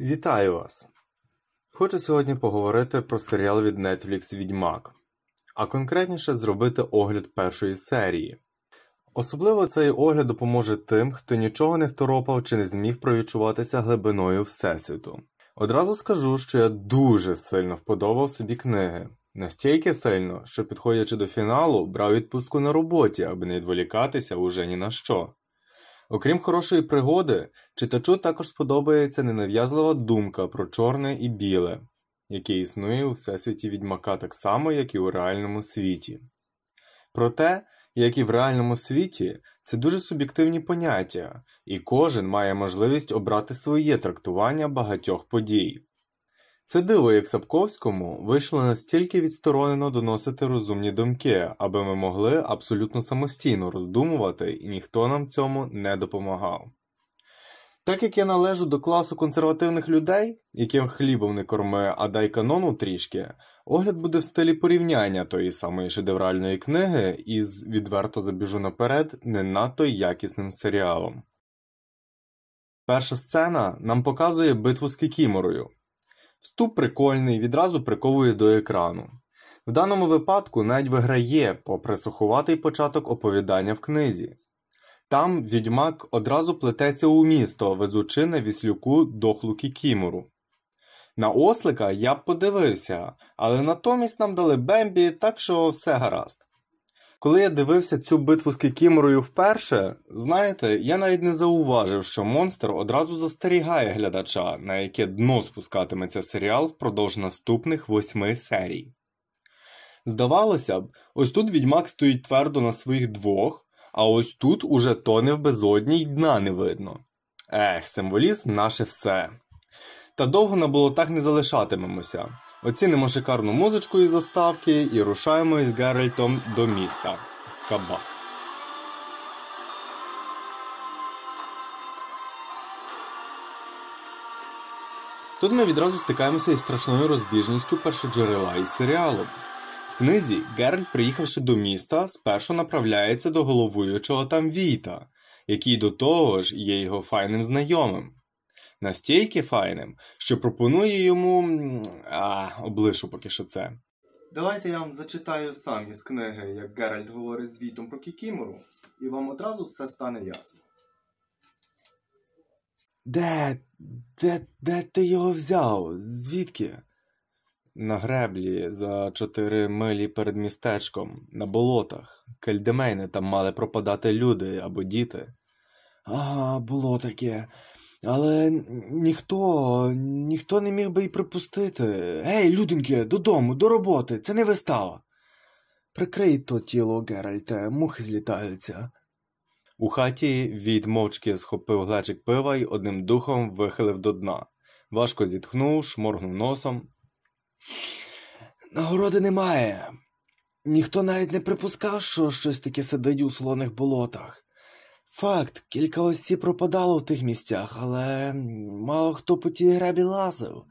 Вітаю вас! Хочу сьогодні поговорити про серіал від Netflix Відьмак, а конкретніше зробити огляд першої серії. Особливо цей огляд допоможе тим, хто нічого не второпав чи не зміг провідчуватися глибиною Всесвіту. Одразу скажу, що я дуже сильно вподобав собі книги, настільки сильно, що, підходячи до фіналу, брав відпустку на роботі, аби не відволікатися уже ні на що. Окрім хорошої пригоди, читачу також сподобається ненав'язлива думка про чорне і біле, яке існує у всесвіті відьмака так само, як і у реальному світі. Про те, як і в реальному світі, це дуже суб'єктивні поняття, і кожен має можливість обрати своє трактування багатьох подій. Це диво, як Сапковському вийшло настільки відсторонено доносити розумні думки, аби ми могли абсолютно самостійно роздумувати, і ніхто нам цьому не допомагав. Так як я належу до класу консервативних людей, яким хлібом не корми, а дай канону трішки, огляд буде в стилі порівняння тої самої шедевральної книги із відверто забіжу наперед не надто якісним серіалом. Перша сцена нам показує битву з Кікіморою. Вступ прикольний, відразу приковує до екрану. В даному випадку навіть виграє попри сухуватий початок оповідання в книзі. Там відьмак одразу плететься у місто, везучи на віслюку дохлу Кімуру. На ослика я б подивився, але натомість нам дали Бембі, так що все гаразд. Коли я дивився цю битву з Кікіморою вперше, знаєте, я навіть не зауважив, що монстр одразу застерігає глядача, на яке дно спускатиметься серіал впродовж наступних восьми серій. Здавалося б, ось тут відьмак стоїть твердо на своїх двох, а ось тут уже тоне в безодні й дна не видно. Ех, символізм наше все. Та довго на болотах не залишатимемося. Оцінимо шикарну музичку із заставки і рушаємо із Геральтом до міста в Кабак. Тут ми відразу стикаємося із страшною розбіжністю першоджерела із серіалу. В книзі Геральт, приїхавши до міста, спершу направляється до головуючого там Війта, який до того ж є його файним знайомим настільки файним, що пропонує йому а, облишу поки що це. Давайте я вам зачитаю сам із книги, як Геральт говорить звітом про Кікімору, і вам одразу все стане ясно. Де де, де ти його взяв? Звідки? На греблі за чотири милі перед містечком, на болотах. Кельдемейни там мали пропадати люди або діти. А, було таке. Але ніхто, ніхто не міг би й припустити. Гей, людоньки, додому, до роботи, це не вистава. Прикрий то тіло, Геральте, мухи злітаються. У хаті від мовчки схопив глечик пива і одним духом вихилив до дна. Важко зітхнув, шморгнув носом. Нагороди немає. Ніхто навіть не припускав, що щось таке сидить у солоних болотах. Факт, кілька осіб пропадало в тих місцях, але мало хто по тій гребі лазив.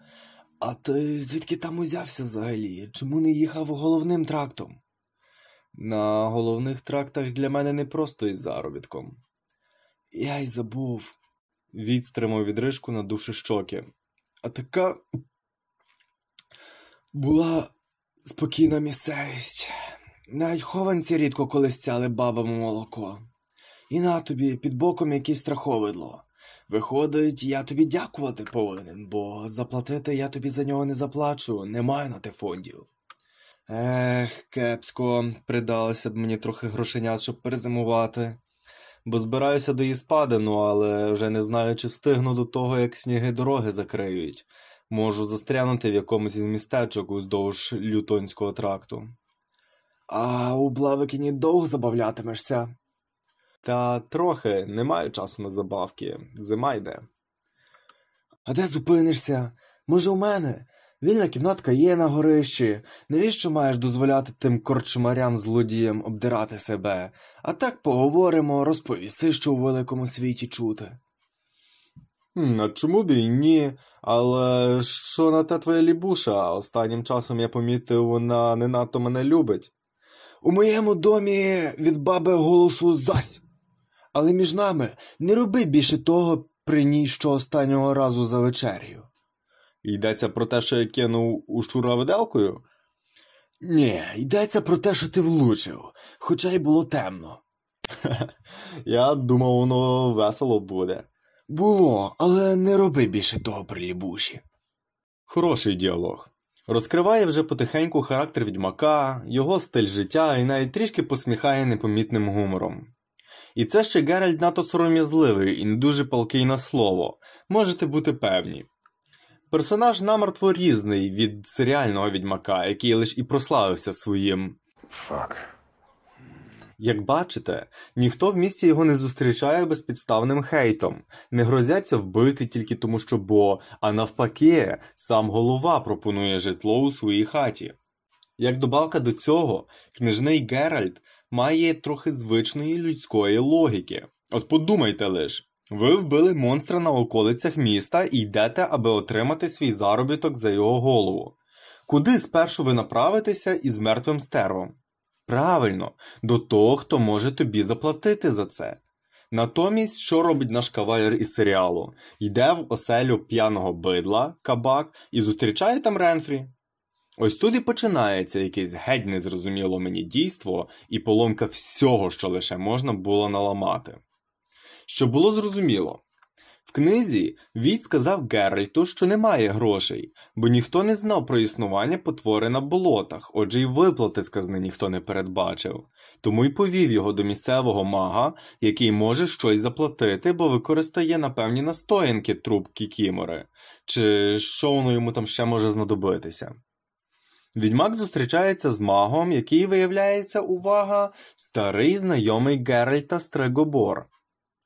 А ти звідки там узявся взагалі? Чому не їхав головним трактом? На головних трактах для мене не просто із заробітком. Я й забув, відстримав відрижку на душі щоки. А така була спокійна місцевість. Навіть хованці рідко колись цяли бабами молоко і на тобі під боком якесь страховидло. Виходить, я тобі дякувати повинен, бо заплатити я тобі за нього не заплачу, немає на те фондів. Ех, кепсько, придалося б мені трохи грошенят, щоб перезимувати, бо збираюся до її спадину, але вже не знаю, чи встигну до того, як сніги дороги закриють. Можу застрянути в якомусь із містечок уздовж лютонського тракту. А у Блавикіні довго забавлятимешся. Та трохи не маю часу на забавки, зима йде. А де зупинишся? Може, у мене? Вільна кімнатка є на горищі. Навіщо маєш дозволяти тим корчмарям злодіям обдирати себе? А так поговоримо, розповіси, що у великому світі чути. А чому б і ні? Але що на те твоя лібуша? Останнім часом я помітив, вона не надто мене любить. У моєму домі від баби голосу зась. Але між нами не роби більше того при ній, що останнього разу за вечерю. Йдеться про те, що я кинув у щура виделкою? Ні, йдеться про те, що ти влучив, хоча й було темно. Я думав, воно весело буде. Було, але не роби більше того при лібуші. Хороший діалог. Розкриває вже потихеньку характер відьмака, його стиль життя і навіть трішки посміхає непомітним гумором. І це ще Геральт нато сором'язливий і не дуже палкий на слово, можете бути певні. Персонаж намертво різний від серіального відьмака, який лиш і прославився своїм. Fuck. Як бачите, ніхто в місті його не зустрічає безпідставним хейтом, не грозяться вбити тільки тому, що бо, а навпаки, сам голова пропонує житло у своїй хаті. Як добавка до цього, книжний Геральт має трохи звичної людської логіки. От подумайте лиш, ви вбили монстра на околицях міста і йдете, аби отримати свій заробіток за його голову. Куди спершу ви направитеся із мертвим стервом? Правильно, до того, хто може тобі заплатити за це. Натомість, що робить наш кавалер із серіалу? Йде в оселю п'яного бидла, кабак і зустрічає там Ренфрі. Ось тут і починається якесь геть незрозуміло мені дійство і поломка всього, що лише можна було наламати. Що було зрозуміло. В книзі Віт сказав Геральту, що немає грошей, бо ніхто не знав про існування потвори на болотах, отже й виплати з казни ніхто не передбачив, тому й повів його до місцевого мага, який може щось заплатити, бо використає на певні настоянки труб кікімори, чи що воно йому там ще може знадобитися. Відьмак зустрічається з магом, який виявляється, увага, старий знайомий Геральта Стрегобор.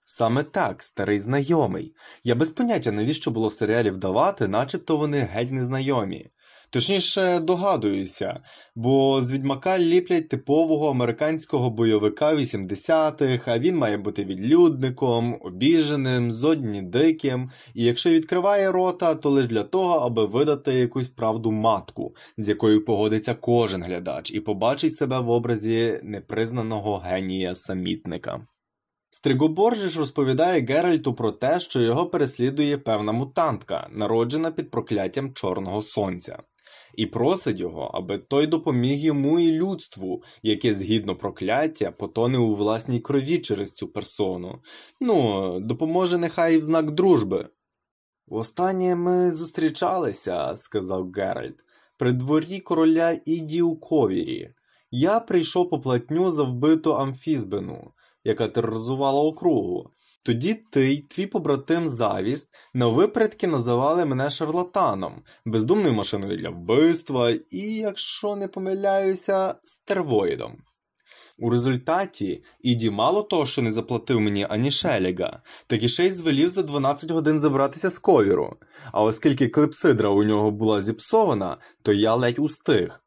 Саме так, старий знайомий. Я без поняття, навіщо було в серіалі вдавати, начебто вони геть незнайомі. Точніше, догадуюся, бо з відьмака ліплять типового американського бойовика 80-х, а він має бути відлюдником, обіженим, зодні диким, і якщо відкриває рота, то лише для того, аби видати якусь правду матку, з якою погодиться кожен глядач, і побачить себе в образі непризнаного генія самітника. Стригоборжі ж розповідає Геральту про те, що його переслідує певна мутантка, народжена під прокляттям Чорного Сонця і просить його, аби той допоміг йому і людству, яке згідно прокляття потоне у власній крові через цю персону. Ну, допоможе нехай і в знак дружби. Востаннє ми зустрічалися, сказав Геральт, при дворі короля Іді у ковірі. Я прийшов по платню за вбиту амфізбину, яка тероризувала округу. Тоді ти й твій побратим завіст на випередки називали мене шарлатаном, бездумною машиною для вбивства і, якщо не помиляюся, стервоїдом. У результаті Іді мало того, що не заплатив мені ані шеліга, так і ще й звелів за 12 годин забратися з ковіру. А оскільки клепсидра у нього була зіпсована, то я ледь устиг.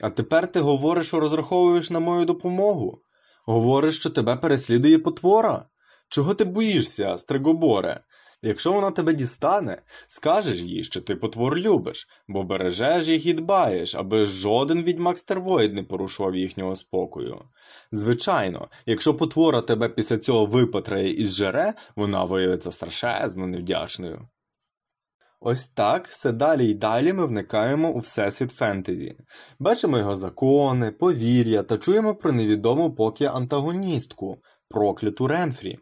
А тепер ти говориш, що розраховуєш на мою допомогу? Говориш, що тебе переслідує потвора? Чого ти боїшся, Стригоборе? Якщо вона тебе дістане, скажеш їй, що ти потвор любиш, бо бережеш їх і дбаєш, аби жоден відьмак стервоїд не порушував їхнього спокою. Звичайно, якщо потвора тебе після цього випатрає і зжере, вона виявиться страшезно невдячною. Ось так все далі і далі ми вникаємо у всесвіт фентезі, бачимо його закони, повір'я та чуємо про невідому поки антагоністку, прокляту Ренфрі.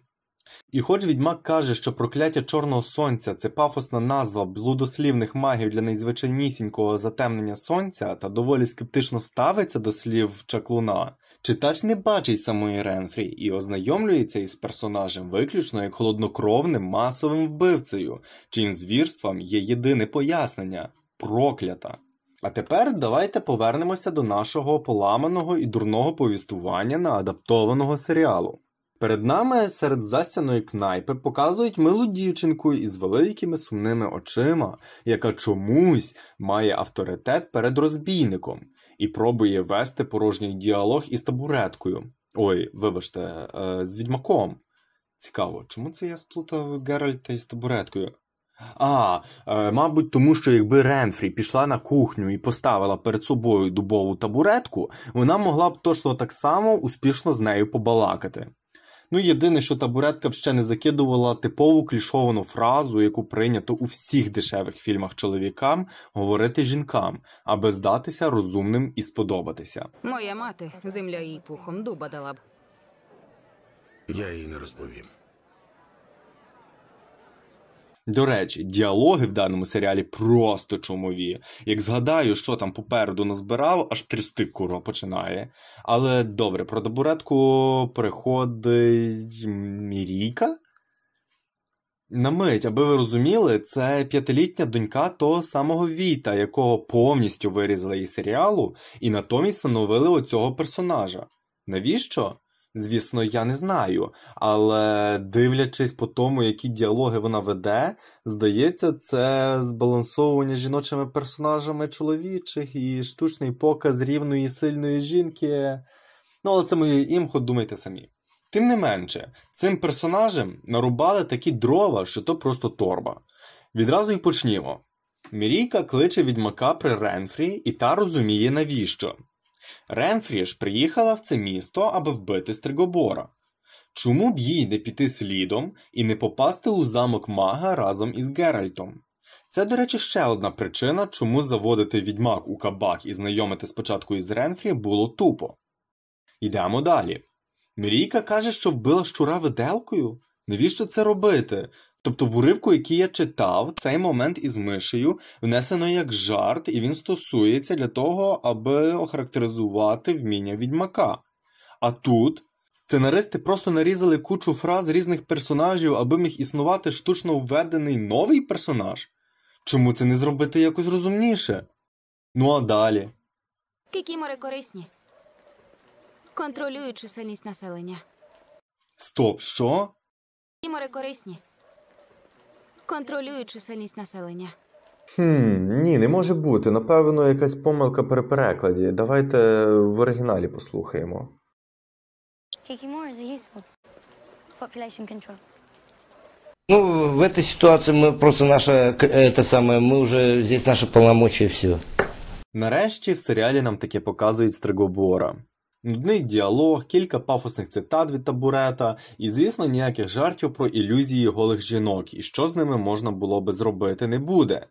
І хоч відьмак каже, що прокляття чорного сонця це пафосна назва блудослівних магів для найзвичайнісінького затемнення сонця та доволі скептично ставиться до слів чаклуна, читач не бачить самої Ренфрі і ознайомлюється із персонажем виключно як холоднокровним масовим вбивцею, чим звірством є єдине пояснення проклята. А тепер давайте повернемося до нашого поламаного і дурного повістування на адаптованого серіалу. Перед нами серед застяної кнайпи показують милу дівчинку із великими сумними очима, яка чомусь має авторитет перед розбійником і пробує вести порожній діалог із табуреткою. Ой, вибачте, е, з відьмаком. Цікаво, чому це я сплутав Геральта із табуреткою? А, е, мабуть, тому що якби Ренфрі пішла на кухню і поставила перед собою дубову табуретку, вона могла б точно так само успішно з нею побалакати. Ну, єдине, що табуретка б ще не закидувала типову клішовану фразу, яку прийнято у всіх дешевих фільмах чоловікам говорити жінкам, аби здатися розумним і сподобатися. Моя мати земля їй пухом дуба дала б. Я їй не розповім. До речі, діалоги в даному серіалі просто чумові. Як згадаю, що там попереду назбирав, аж трясти куро починає. Але добре, про табуретку приходить Мірійка. На мить, аби ви розуміли, це п'ятилітня донька того самого Віта, якого повністю вирізали із серіалу, і натомість встановили оцього персонажа. Навіщо? Звісно, я не знаю. Але дивлячись по тому, які діалоги вона веде, здається, це збалансовування жіночими персонажами чоловічих і штучний показ рівної сильної жінки. Ну, але це моє імхо, думайте самі. Тим не менше, цим персонажем нарубали такі дрова, що то просто торба. Відразу й почнімо. Мірійка кличе відьмака при Ренфрі, і та розуміє навіщо. Ренфрі ж приїхала в це місто, аби вбити Стригобора. Чому б їй не піти слідом і не попасти у замок мага разом із Геральтом? Це, до речі, ще одна причина, чому заводити відьмак у кабак і знайомити спочатку із Ренфрі було тупо. Йдемо далі. Мрійка каже, що вбила щура виделкою. Навіщо це робити? Тобто в уривку, який я читав, цей момент із мишею внесено як жарт, і він стосується для того, аби охарактеризувати вміння відьмака. А тут сценаристи просто нарізали кучу фраз різних персонажів, аби міг існувати штучно введений новий персонаж. Чому це не зробити якось розумніше? Ну а далі. Кікімори корисні, контролюють чисельність населення. Стоп, що? Кікімори корисні контролюють чисельність населення. Хм, Ні, не може бути. Напевно, якась помилка при перекладі. Давайте в оригіналі послухаємо. Kikimora is a useful population Ну, в этой ситуации мы просто наша это самое, мы уже здесь наши полномочия все. Нарешті в серіалі нам таке показують Стригобора. Нудний діалог, кілька пафосних цитат від табурета, і, звісно, ніяких жартів про ілюзії голих жінок і що з ними можна було би зробити не буде.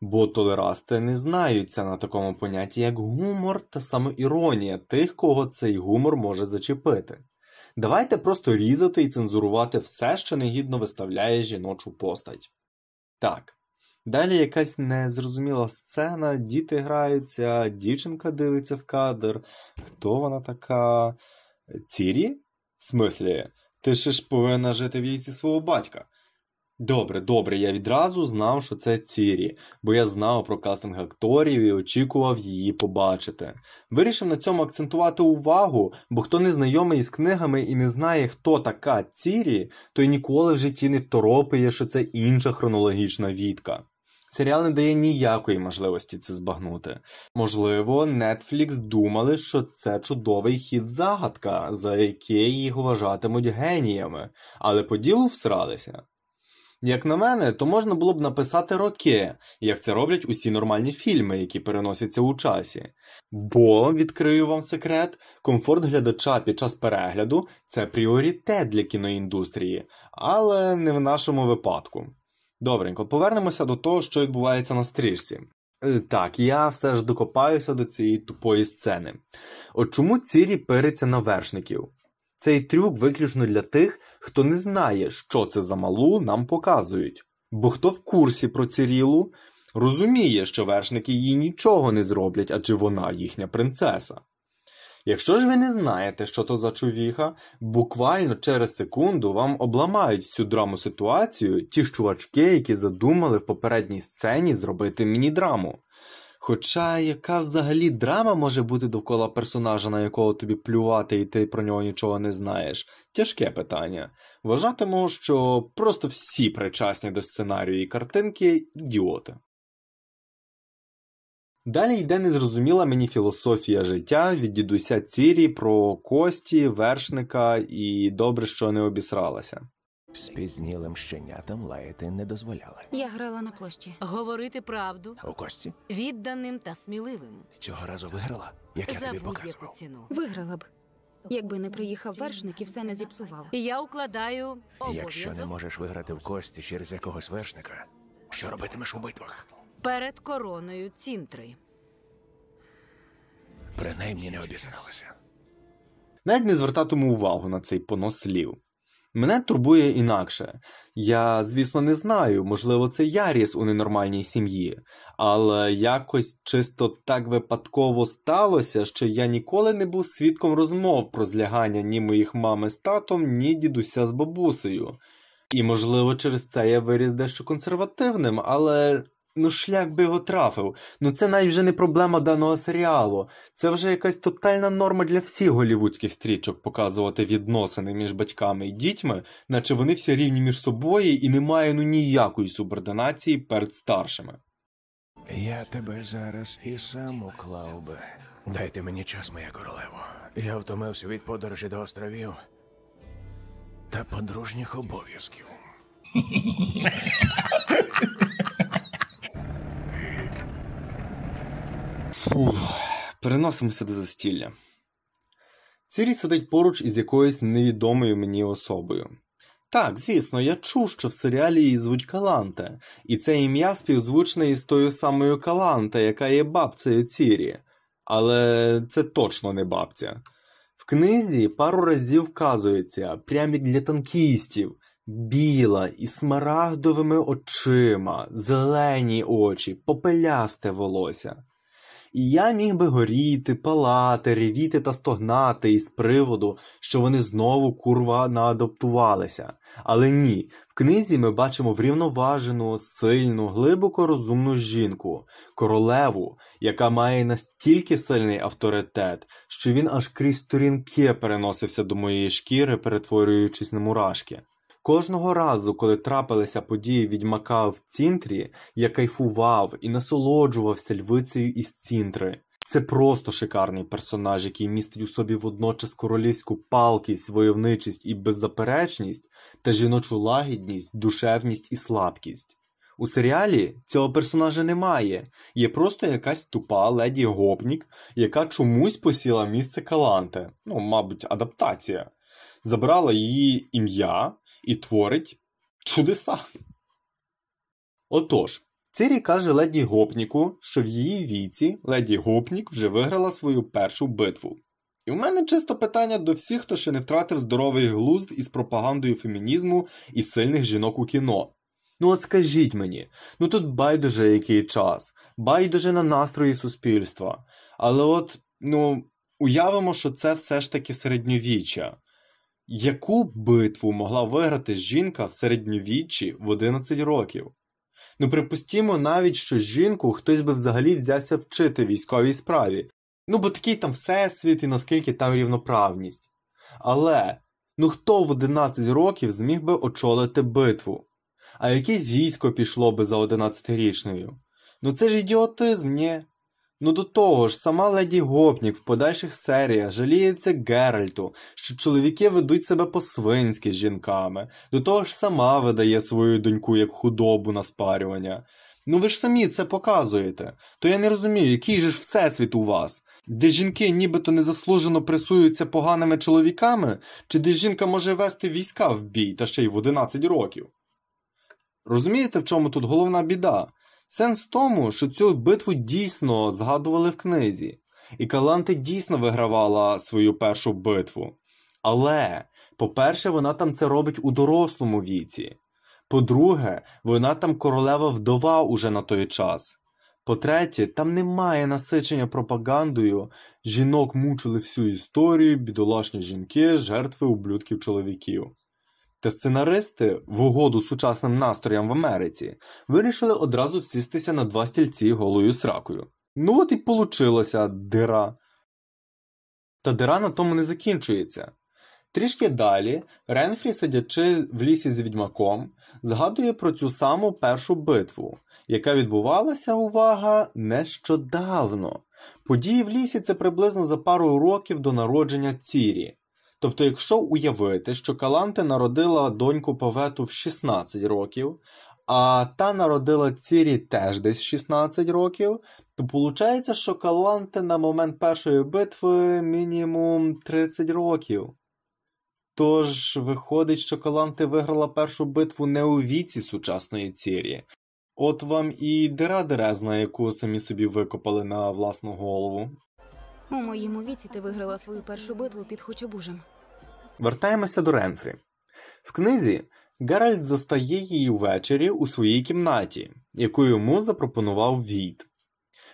Бо толерасти не знаються на такому понятті, як гумор та самоіронія тих, кого цей гумор може зачепити. Давайте просто різати і цензурувати все, що негідно виставляє жіночу постать. Так. Далі якась незрозуміла сцена, діти граються, дівчинка дивиться в кадр. Хто вона така? Цірі? В смислі, ти ще ж повинна жити в яйці свого батька. Добре, добре, я відразу знав, що це Цірі, бо я знав про кастинг акторів і очікував її побачити. Вирішив на цьому акцентувати увагу, бо хто не знайомий із книгами і не знає, хто така Цірі, той ніколи в житті не второпає, що це інша хронологічна відка. Серіал не дає ніякої можливості це збагнути. Можливо, Netflix думали, що це чудовий хід загадка, за який їх вважатимуть геніями, але по ділу всралися. Як на мене, то можна було б написати роки, як це роблять усі нормальні фільми, які переносяться у часі. Бо, відкрию вам секрет, комфорт глядача під час перегляду це пріоритет для кіноіндустрії, але не в нашому випадку. Добренько, повернемося до того, що відбувається на стрічці. Е, так, я все ж докопаюся до цієї тупої сцени. От чому цірі пириться на вершників? Цей трюк виключно для тих, хто не знає, що це за малу нам показують. Бо хто в курсі про цирілу, розуміє, що вершники їй нічого не зроблять, адже вона їхня принцеса. Якщо ж ви не знаєте, що то за чувіха, буквально через секунду вам обламають всю драму ситуацію ті ж чувачки, які задумали в попередній сцені зробити міні-драму. Хоча яка взагалі драма може бути довкола персонажа, на якого тобі плювати, і ти про нього нічого не знаєш? Тяжке питання. Вважатиму, що просто всі причасні до сценарію і картинки ідіоти. Далі йде незрозуміла мені філософія життя від дідуся Цірі про кості, вершника і добре, що не обісралася. Спізнілим щенятам лаяти не дозволяли. Я грала на площі. Говорити правду у кості відданим та сміливим. Цього разу виграла, як я За тобі показував. ціну. Виграла б, якби не приїхав вершник і все не зіпсував. Я укладаю. Якщо не можеш виграти в кості через якогось вершника, що робитимеш у битвах? перед короною Цінтри. Принаймні не обісралися. Навіть не звертатиму увагу на цей понос слів. Мене турбує інакше. Я, звісно, не знаю, можливо, це я ріс у ненормальній сім'ї, але якось чисто так випадково сталося, що я ніколи не був свідком розмов про злягання ні моїх мами з татом, ні дідуся з бабусею. І, можливо, через це я виріс дещо консервативним, але ну шлях би його трафив. Ну це навіть вже не проблема даного серіалу. Це вже якась тотальна норма для всіх голівудських стрічок показувати відносини між батьками і дітьми, наче вони всі рівні між собою і немає ну ніякої субординації перед старшими. Я тебе зараз і сам уклав би. Дайте мені час, моя королево. Я втомився від подорожі до островів та подружніх обов'язків. Ух, Переносимося до застілля. Цірі сидить поруч із якоюсь невідомою мені особою. Так, звісно, я чув, що в серіалі її звуть Каланте, і це ім'я співзвучне із тою самою Каланте, яка є бабцею Цірі, але це точно не бабця. В книзі пару разів вказується прямі для танкістів, біла і смарагдовими очима, зелені очі, попелясте волосся. І я міг би горіти, палати, ревіти та стогнати із приводу, що вони знову курва наадоптувалися. Але ні, в книзі ми бачимо врівноважену, сильну, глибоко розумну жінку, королеву, яка має настільки сильний авторитет, що він аж крізь сторінки переносився до моєї шкіри, перетворюючись на мурашки. Кожного разу, коли трапилися події відьмака в Цінтрі, я кайфував і насолоджувався львицею із Цінтри. Це просто шикарний персонаж, який містить у собі водночас королівську палкість, войовничість і беззаперечність, та жіночу лагідність, душевність і слабкість. У серіалі цього персонажа немає, є просто якась тупа леді гопнік, яка чомусь посіла місце Каланте, ну, мабуть, адаптація, забрала її ім'я і творить чудеса. Отож, Цирі каже леді гопніку, що в її віці леді гопнік вже виграла свою першу битву. І в мене чисто питання до всіх, хто ще не втратив здоровий глузд із пропагандою фемінізму і сильних жінок у кіно. Ну от скажіть мені, ну тут байдуже який час, байдуже на настрої суспільства. Але от, ну, уявимо, що це все ж таки середньовіччя. Яку битву могла виграти жінка в середньовіччі в 11 років? Ну припустімо навіть, що жінку хтось би взагалі взявся вчити військовій справі. Ну бо такий там всесвіт і наскільки там рівноправність. Але ну хто в 11 років зміг би очолити битву? А яке військо пішло би за 11-річною? Ну це ж ідіотизм, ні? Ну до того ж, сама леді гопнік в подальших серіях жаліється Геральту, що чоловіки ведуть себе по-свинськи з жінками, до того ж сама видає свою доньку як худобу на спарювання. Ну ви ж самі це показуєте, то я не розумію, який же ж всесвіт у вас, де жінки нібито незаслужено пресуються поганими чоловіками, чи де жінка може вести війська в бій та ще й в 11 років. Розумієте, в чому тут головна біда? Сенс в тому, що цю битву дійсно згадували в книзі, і Каланти дійсно вигравала свою першу битву. Але, по-перше, вона там це робить у дорослому віці. По-друге, вона там королева вдова уже на той час. По-третє, там немає насичення пропагандою, жінок мучили всю історію, бідолашні жінки, жертви ублюдків чоловіків. Та сценаристи, в угоду сучасним настроям в Америці, вирішили одразу всістися на два стільці голою сракою. Ну от і получилася дира. Та дира на тому не закінчується. Трішки далі Ренфрі, сидячи в лісі з відьмаком, згадує про цю саму першу битву, яка відбувалася, увага, нещодавно. Події в лісі це приблизно за пару років до народження Цірі. Тобто, якщо уявити, що Каланте народила доньку повету в 16 років, а та народила Цірі теж десь в 16 років, то виходить, що Каланте на момент першої битви мінімум 30 років. Тож виходить, що Каланте виграла першу битву не у віці сучасної цірі. От вам і дира дерезна, яку самі собі викопали на власну голову. У моєму віці ти виграла свою першу битву під Хочебужем. Вертаємося до Ренфрі. В книзі Геральт застає її ввечері у своїй кімнаті, яку йому запропонував Віт.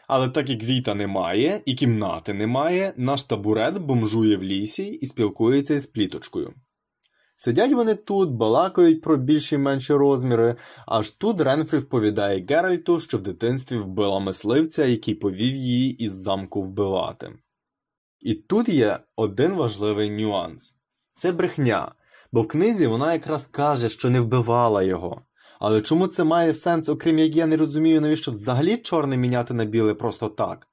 Але так як Віта немає і кімнати немає, наш табурет бомжує в лісі і спілкується із пліточкою. Сидять вони тут, балакають про більші й менші розміри, аж тут Ренфрі вповідає Геральту, що в дитинстві вбила мисливця, який повів її із замку вбивати. І тут є один важливий нюанс це брехня, бо в книзі вона якраз каже, що не вбивала його. Але чому це має сенс, окрім як я не розумію, навіщо взагалі чорне міняти на біле просто так?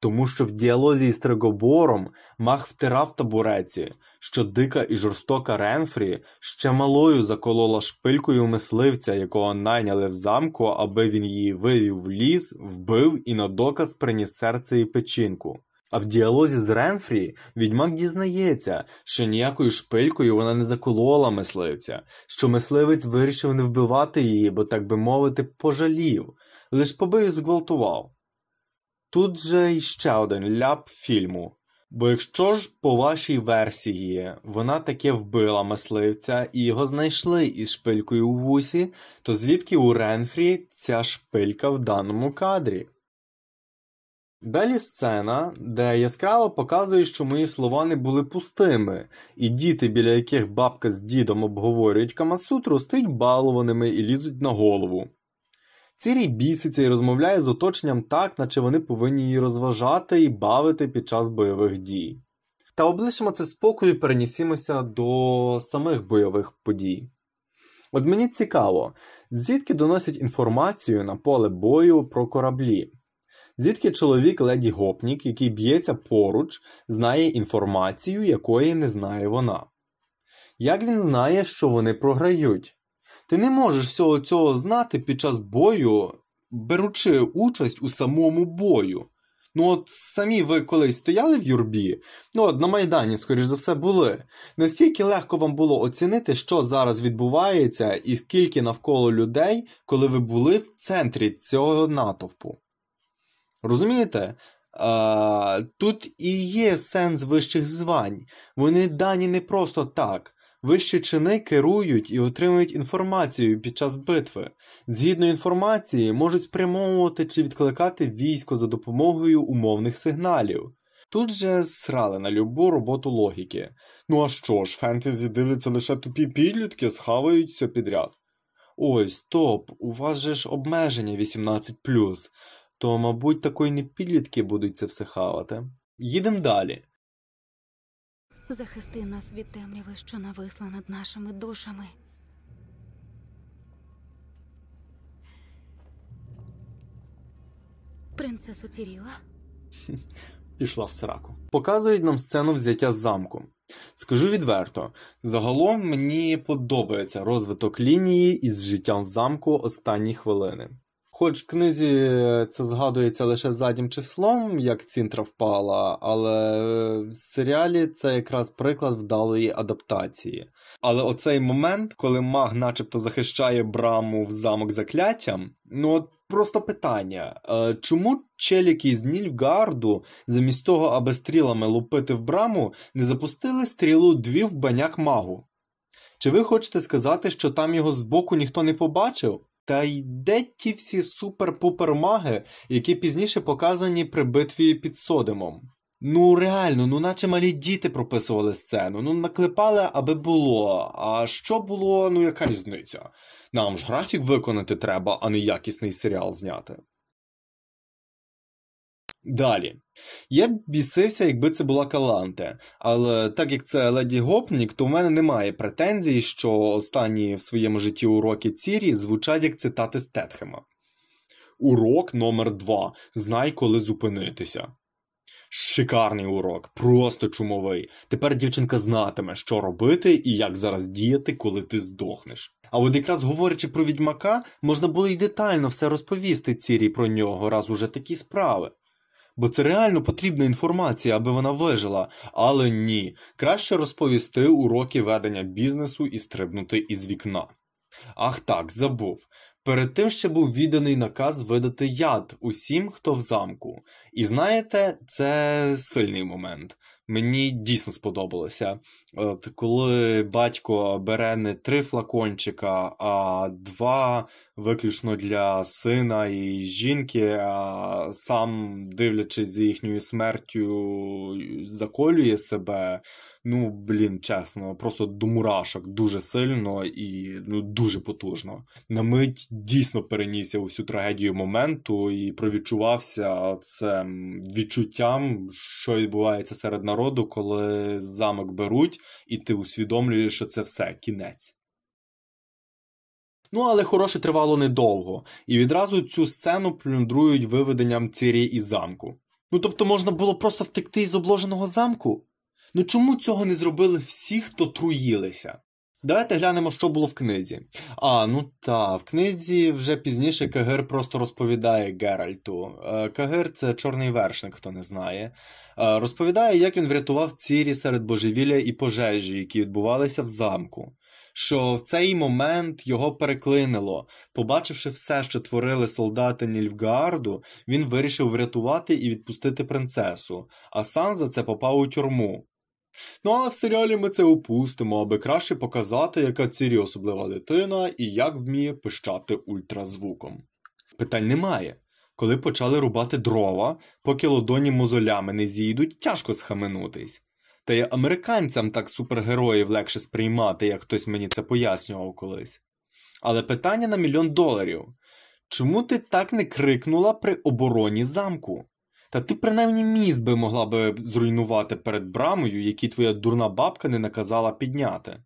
Тому що в діалозі із Тригобором Мах втирав табуреці, що дика і жорстока Ренфрі ще малою заколола шпилькою мисливця, якого найняли в замку, аби він її вивів в ліс, вбив і на доказ приніс серце і печінку. А в діалозі з Ренфрі відьмак дізнається, що ніякою шпилькою вона не заколола мисливця, що мисливець вирішив не вбивати її, бо, так би мовити, пожалів, лиш побив і зґвалтував. Тут же ще один ляп фільму. Бо якщо ж, по вашій версії, вона таке вбила мисливця і його знайшли із шпилькою у вусі, то звідки у Ренфрі ця шпилька в даному кадрі? Далі сцена, де яскраво показує, що мої слова не були пустими, і діти, біля яких бабка з дідом обговорюють камасутру, стають балованими і лізуть на голову. Цірій біситься і розмовляє з оточенням так, наче вони повинні її розважати і бавити під час бойових дій. Та облишимо це спокою і перенісімося до самих бойових подій. От мені цікаво, звідки доносять інформацію на поле бою про кораблі звідки чоловік леді гопнік, який б'ється поруч, знає інформацію, якої не знає вона. Як він знає, що вони програють? Ти не можеш всього цього знати під час бою, беручи участь у самому бою. Ну, от самі ви колись стояли в юрбі, ну от на Майдані, скоріш за все, були. Настільки легко вам було оцінити, що зараз відбувається, і скільки навколо людей, коли ви були в центрі цього натовпу. Розумієте? А, Тут і є сенс вищих звань. Вони дані не просто так. Вищі чини керують і отримують інформацію під час битви. Згідно інформації, можуть спрямовувати чи відкликати військо за допомогою умовних сигналів. Тут же срали на любу роботу логіки. Ну а що ж, фентезі дивляться лише тупі підлітки, схаваються підряд. Ой, стоп, у вас же ж обмеження 18 то, мабуть, такої й не підлітки будуть це все хавати. Їдем далі. Захисти нас від темряви, що нависла над нашими душами. Принцесу Ціріла. Пішла в сраку. Показують нам сцену взяття замку. Скажу відверто, загалом мені подобається розвиток лінії із життям замку останні хвилини. Хоч в книзі е, це згадується лише заднім числом, як цінтра впала, але в серіалі це якраз приклад вдалої адаптації. Але оцей момент, коли маг начебто захищає браму в замок закляттям, ну от просто питання: е, чому челіки з Нільфгарду, замість того, аби стрілами лупити в браму, не запустили стрілу дві в баняк магу? Чи ви хочете сказати, що там його збоку ніхто не побачив? Та й де ті всі супер-пупер-маги, які пізніше показані при битві під Содимом? Ну реально, ну наче малі діти прописували сцену, ну наклепали, аби було. А що було, ну яка різниця? Нам ж графік виконати треба, а не якісний серіал зняти. Далі. Я б бісився, якби це була Каланте, але так як це Леді Гопнік, то в мене немає претензій, що останні в своєму житті уроки Цірі звучать як цитати Стетхема. Урок номер 2 Знай, коли зупинитися. Шикарний урок, просто чумовий. Тепер дівчинка знатиме, що робити і як зараз діяти, коли ти здохнеш. А от якраз говорячи про відьмака, можна було й детально все розповісти Цірі про нього, раз уже такі справи бо це реально потрібна інформація, аби вона вижила. Але ні, краще розповісти уроки ведення бізнесу і стрибнути із вікна. Ах так, забув. Перед тим ще був відданий наказ видати яд усім, хто в замку. І знаєте, це сильний момент мені дійсно сподобалося. От Коли батько бере не три флакончика, а два виключно для сина і жінки, а сам, дивлячись за їхньою смертю, заколює себе. Ну, блін, чесно, просто до мурашок дуже сильно і ну, дуже потужно. На мить дійсно перенісся у всю трагедію моменту і провідчувався цим відчуттям, що відбувається серед народу народу, коли замок беруть, і ти усвідомлюєш, що це все кінець. Ну, але хороше тривало недовго, і відразу цю сцену плюндрують виведенням цірі із замку. Ну тобто можна було просто втекти із обложеного замку? Ну чому цього не зробили всі, хто труїлися? Давайте глянемо, що було в книзі. А, ну та, в книзі вже пізніше Кагир просто розповідає Геральту. Е, Кагир це чорний вершник, хто не знає. Е, розповідає, як він врятував цірі серед божевілля і пожежі, які відбувалися в замку. Що в цей момент його переклинило. Побачивши все, що творили солдати Нільфгаарду, він вирішив врятувати і відпустити принцесу, а сам за це попав у тюрму. Ну але в серіалі ми це упустимо, аби краще показати, яка Цірі особлива дитина і як вміє пищати ультразвуком. Питань немає. Коли почали рубати дрова, поки лодоні мозолями не зійдуть, тяжко схаменутись. Та й американцям так супергероїв легше сприймати, як хтось мені це пояснював колись. Але питання на мільйон доларів чому ти так не крикнула при обороні замку? Та ти принаймні міст би могла би зруйнувати перед брамою, який твоя дурна бабка не наказала підняти.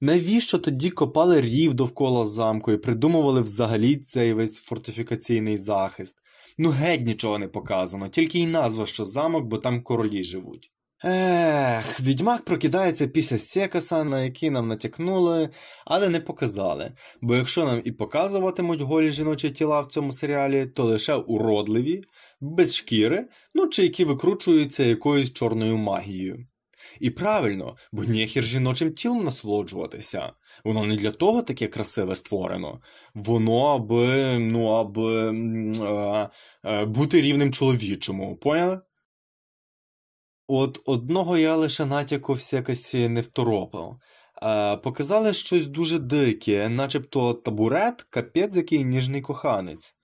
Навіщо тоді копали рів довкола замку і придумували взагалі цей весь фортифікаційний захист? Ну геть нічого не показано, тільки й назва, що замок, бо там королі живуть. Ех, відьмак прокидається після секаса, на який нам натякнули, але не показали. Бо якщо нам і показуватимуть голі жіночі тіла в цьому серіалі, то лише уродливі, без шкіри, ну чи які викручуються якоюсь чорною магією. І правильно, бо ніхір жіночим тілом насолоджуватися. Воно не для того таке красиве створено. Воно аби ну, аби е, е, бути рівним чоловічому, поняли? От одного я лише натяков якось не второпав. Е, Показали щось дуже дике, начебто табурет, капець який ніжний коханець.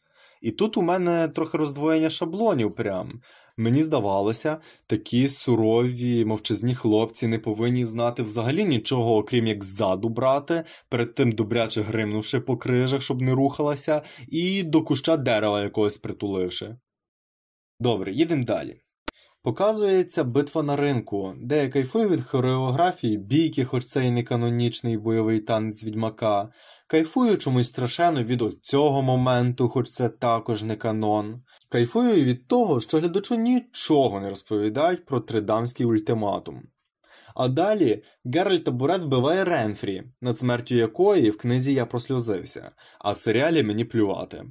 І тут у мене трохи роздвоєння шаблонів прям. Мені здавалося, такі сурові, мовчазні хлопці не повинні знати взагалі нічого, окрім як ззаду брати, перед тим добряче гримнувши по крижах, щоб не рухалася, і до куща дерева якогось притуливши. Добре, їдемо далі. Показується битва на ринку, де я кайфую від хореографії бійки, хоч це і не канонічний бойовий танець відьмака. Кайфую чомусь страшенно від цього моменту, хоч це також не канон. Кайфую від того, що глядачу нічого не розповідають про тридамський ультиматум. А далі Геральт Табурет вбиває Ренфрі, над смертю якої в книзі я просльозився, а в серіалі мені плювати.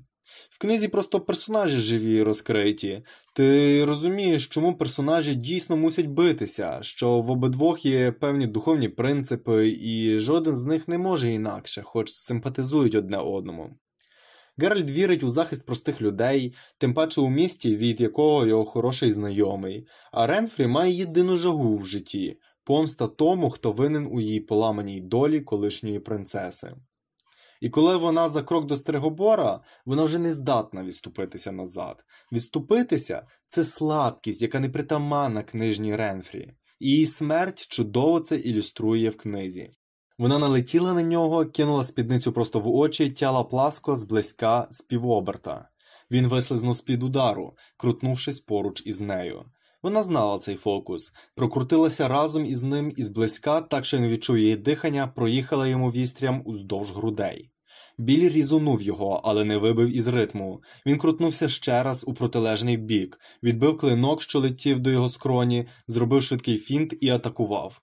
В книзі просто персонажі живі і розкриті. Ти розумієш, чому персонажі дійсно мусять битися, що в обидвох є певні духовні принципи, і жоден з них не може інакше, хоч симпатизують одне одному. Геральт вірить у захист простих людей, тим паче у місті, від якого його хороший знайомий, а Ренфрі має єдину жагу в житті помста тому, хто винен у її поламаній долі колишньої принцеси. І коли вона за крок до Стригобора, вона вже не здатна відступитися назад. Відступитися це слабкість, яка непритаманна книжній Ренфрі, і її смерть чудово це ілюструє в книзі. Вона налетіла на нього, кинула спідницю просто в очі, тяла пласко зблизька з півоберта. Він вислизнув з під удару, крутнувшись поруч із нею. Вона знала цей фокус, прокрутилася разом із ним і зблизька, так що не відчув її дихання, проїхала йому вістрям уздовж грудей. Біль різонув його, але не вибив із ритму. Він крутнувся ще раз у протилежний бік, відбив клинок, що летів до його скроні, зробив швидкий фінт і атакував.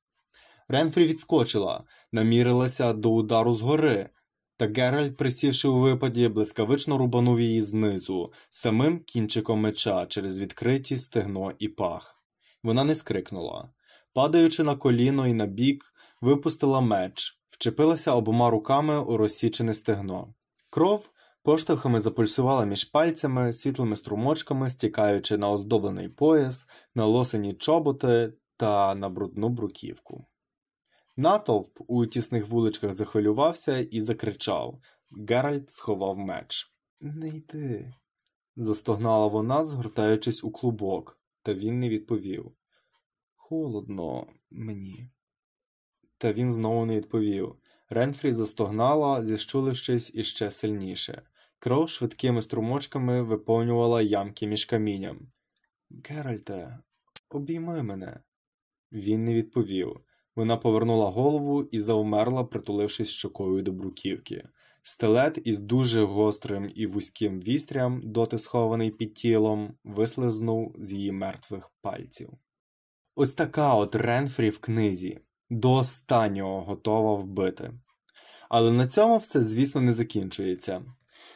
Ренфрі відскочила, намірилася до удару згори. Та Геральт, присівши у випаді, блискавично рубанув її знизу, самим кінчиком меча через відкриті стегно і пах. Вона не скрикнула. Падаючи на коліно і на бік, випустила меч, вчепилася обома руками у розсічене стегно. Кров поштовхами запульсувала між пальцями, світлими струмочками, стікаючи на оздоблений пояс, на лосені чоботи та на брудну бруківку. Натовп у тісних вуличках захвилювався і закричав. Геральт сховав меч. Не йди. застогнала вона, згортаючись у клубок, та він не відповів. Холодно мені. Та він знову не відповів. Ренфрі застогнала, зіщулившись іще сильніше. Кров швидкими струмочками виповнювала ямки між камінням. Геральте, обійми мене. Він не відповів. Вона повернула голову і завмерла, притулившись щокою до бруківки. Стелет із дуже гострим і вузьким вістрям, доти схований під тілом, вислизнув з її мертвих пальців. Ось така от Ренфрі в книзі до останнього готова вбити. Але на цьому все, звісно, не закінчується.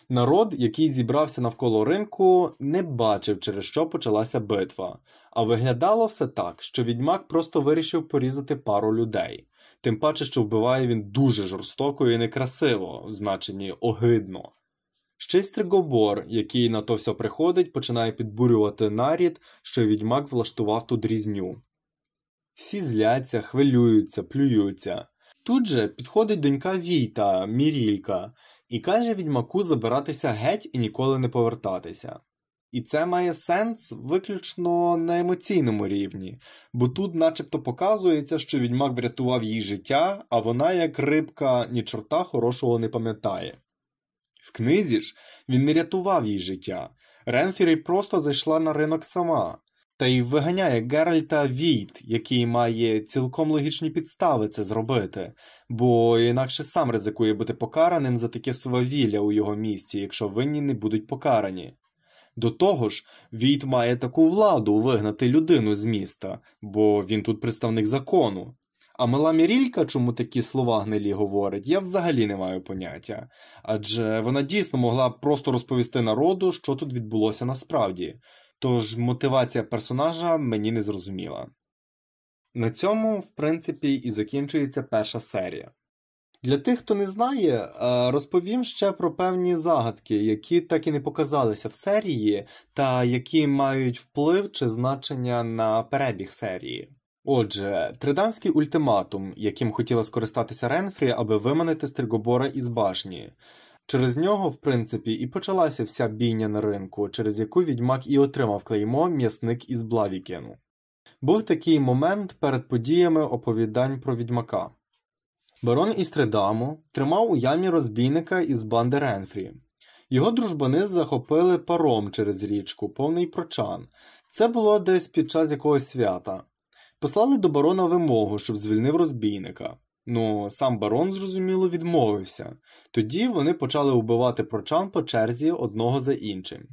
Народ, який зібрався навколо ринку, не бачив, через що почалася битва, а виглядало все так, що відьмак просто вирішив порізати пару людей, тим паче, що вбиває він дуже жорстоко і некрасиво, в значенні огидно. Ще й Стригобор, який на то все приходить, починає підбурювати нарід, що відьмак влаштував тут різню. Всі зляться, хвилюються, плюються. Тут же підходить донька Війта, Мірілька, і каже відьмаку забиратися геть і ніколи не повертатися. І це має сенс виключно на емоційному рівні, бо тут начебто показується, що відьмак врятував їй життя, а вона, як рибка, ні чорта хорошого не пам'ятає. В книзі ж він не рятував їй життя. Ренфірі просто зайшла на ринок сама та й виганяє Геральта Війт, який має цілком логічні підстави це зробити, бо інакше сам ризикує бути покараним за таке свавілля у його місті, якщо винні не будуть покарані. До того ж, Війт має таку владу вигнати людину з міста, бо він тут представник закону. А мила Мірілька, чому такі слова гнилі говорить, я взагалі не маю поняття, адже вона дійсно могла просто розповісти народу, що тут відбулося насправді, Тож мотивація персонажа мені не зрозуміла. На цьому, в принципі, і закінчується перша серія. Для тих, хто не знає, е, розповім ще про певні загадки, які так і не показалися в серії, та які мають вплив чи значення на перебіг серії. Отже, триданський ультиматум, яким хотіла скористатися Ренфрі, аби виманити Стригобора із башні. Через нього, в принципі, і почалася вся бійня на ринку, через яку відьмак і отримав клеймо м'ясник із Блавікену. Був такий момент перед подіями оповідань про відьмака. Барон Істридаму тримав у ямі розбійника із банди Ренфрі. Його дружбани захопили паром через річку, повний прочан. Це було десь під час якогось свята. Послали до барона вимогу, щоб звільнив розбійника. Ну, сам барон, зрозуміло, відмовився, тоді вони почали убивати прочан по черзі одного за іншим.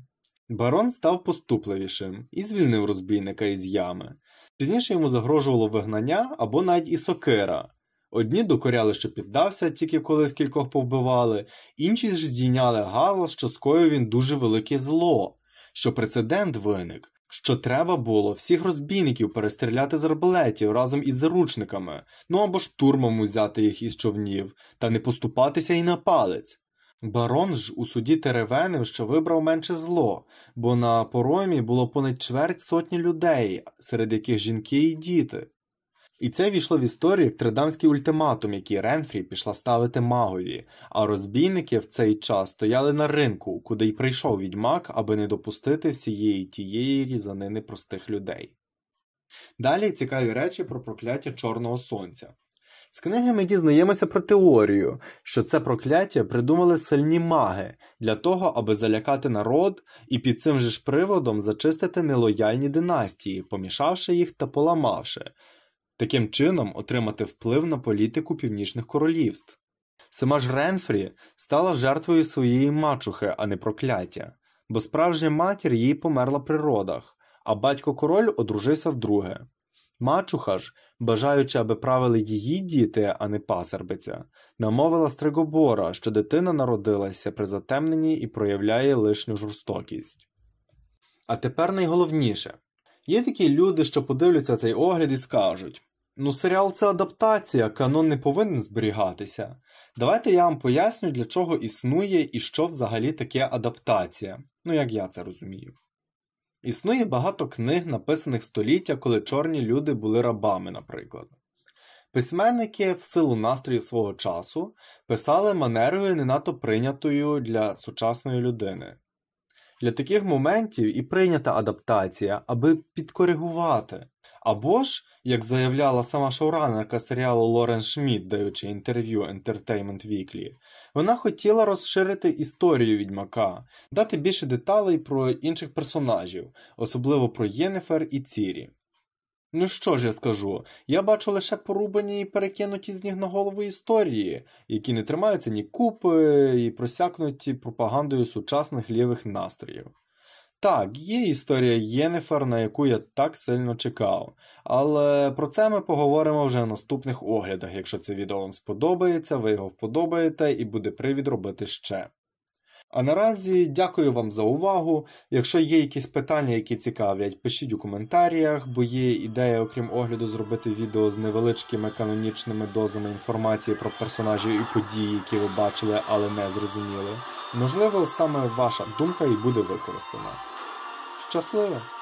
Барон став поступливішим і звільнив розбійника із ями. Пізніше йому загрожувало вигнання або навіть і сокира. Одні докоряли, що піддався, тільки коли з кількох повбивали, інші ж здійняли галас, що скоїв він дуже велике зло, що прецедент виник, що треба було всіх розбійників перестріляти з арбалетів разом із заручниками, ну або ж турмом узяти їх із човнів, та не поступатися і на палець. Барон ж у суді теревенив, що вибрав менше зло, бо на поромі було понад чверть сотні людей, серед яких жінки і діти. І це війшло в історію як тридамський ультиматум, який Ренфрі пішла ставити магові, а розбійники в цей час стояли на ринку, куди й прийшов відьмак, аби не допустити всієї тієї різанини простих людей. Далі цікаві речі про прокляття Чорного Сонця. З книги ми дізнаємося про теорію, що це прокляття придумали сильні маги для того, аби залякати народ і під цим же ж приводом зачистити нелояльні династії, помішавши їх та поламавши таким чином отримати вплив на політику північних королівств. Сама ж Ренфрі стала жертвою своєї мачухи, а не прокляття, бо справжня матір їй померла при родах, а батько король одружився вдруге. Мачуха ж, бажаючи, аби правили її діти, а не пасербиця, намовила Стригобора, що дитина народилася при затемненні і проявляє лишню жорстокість. А тепер найголовніше є такі люди, що подивляться цей огляд і скажуть Ну, серіал це адаптація, канон не повинен зберігатися. Давайте я вам поясню, для чого існує і що взагалі таке адаптація. Ну, як я це розумію. Існує багато книг, написаних століття, коли чорні люди були рабами, наприклад. Письменники в силу настрою свого часу писали манерою не надто прийнятою для сучасної людини. Для таких моментів і прийнята адаптація, аби підкоригувати. Або ж, як заявляла сама шоуранерка серіалу Лорен Шмідт, даючи інтерв'ю Entertainment Weekly, вона хотіла розширити історію відьмака, дати більше деталей про інших персонажів, особливо про Єнефер і Цірі. Ну що ж я скажу? Я бачу лише порубані і перекинуті з ніг на голову історії, які не тримаються ні купи і просякнуті пропагандою сучасних лівих настроїв. Так, є історія Єнефер, на яку я так сильно чекав, але про це ми поговоримо вже в наступних оглядах. Якщо це відео вам сподобається, ви його вподобаєте і буде привід робити ще. А наразі дякую вам за увагу. Якщо є якісь питання, які цікавлять, пишіть у коментарях, бо є ідея, окрім огляду, зробити відео з невеличкими канонічними дозами інформації про персонажів і події, які ви бачили, але не зрозуміли. Можливо, саме ваша думка і буде використана. Šťastného.